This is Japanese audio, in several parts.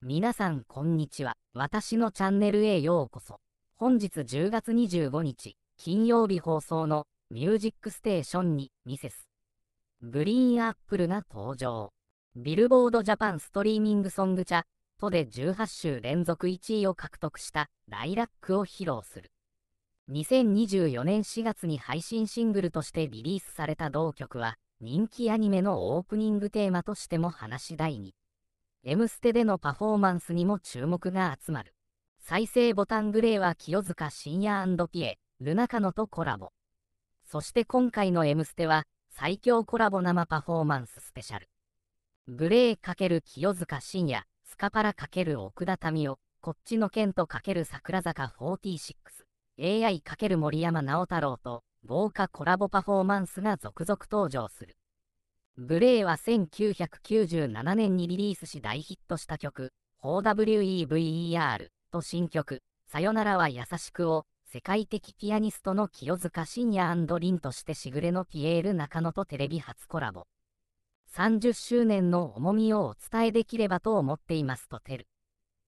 皆さんこんにちは。私のチャンネルへようこそ。本日10月25日、金曜日放送のミュージックステーションにミセス。グリーンアップルが登場。ビルボードジャパンストリーミングソングチャとで18週連続1位を獲得したライラックを披露する。2024年4月に配信シングルとしてリリースされた同曲は、人気アニメのオープニングテーマとしても話し題に M ステでのパフォーマンスにも注目が集まる。再生ボタングレーは清塚信也ピエ、ルナカノとコラボ。そして今回の M ステは、最強コラボ生パフォーマンススペシャル。グレー×清塚信也、スカパラ×奥田民生、こっちの剣と×桜坂46、AI× 森山直太朗と、豪華コラボパフォーマンスが続々登場する。ブレイは1997年にリリースし大ヒットした曲、4WEVER と新曲、さよならは優しくを、世界的ピアニストの清塚信也凛としてしぐれのピエール中野とテレビ初コラボ。30周年の重みをお伝えできればと思っていますとテル。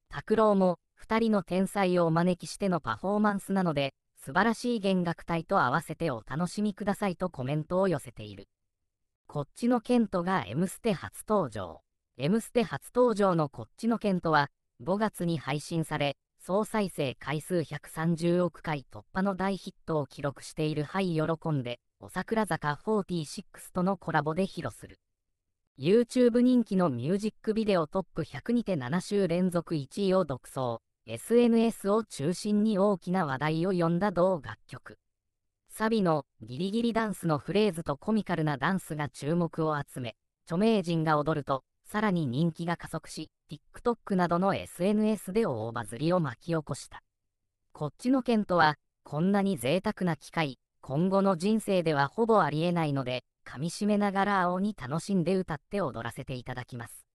拓郎も、2人の天才をお招きしてのパフォーマンスなので、素晴らしい弦楽隊と合わせてお楽しみくださいとコメントを寄せている。こっちのケントが M ステ初登場。M ステ初登場のこっちのケントは、5月に配信され、総再生回数130億回突破の大ヒットを記録しているはい喜んで、お桜坂46とのコラボで披露する。YouTube 人気のミュージックビデオトップ100にて7週連続1位を独走。SNS を中心に大きな話題を呼んだ同楽曲。サビのギリギリダンスのフレーズとコミカルなダンスが注目を集め、著名人が踊ると、さらに人気が加速し、TikTok などの SNS で大バズりを巻き起こした。こっちの件とは、こんなに贅沢な機会、今後の人生ではほぼありえないので、噛みしめながら青に楽しんで歌って踊らせていただきます。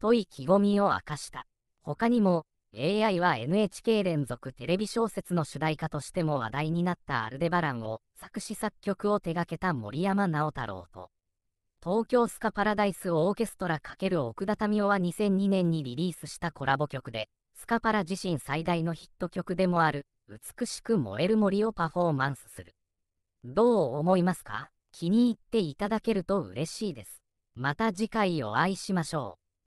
と意気込みを明かした。他にも、AI は NHK 連続テレビ小説の主題歌としても話題になったアルデバランを作詞作曲を手掛けた森山直太朗と東京スカパラダイスオーケストラ×奥田民生は2002年にリリースしたコラボ曲でスカパラ自身最大のヒット曲でもある美しく燃える森をパフォーマンスするどう思いますか気に入っていただけると嬉しいですまた次回お会いしましょう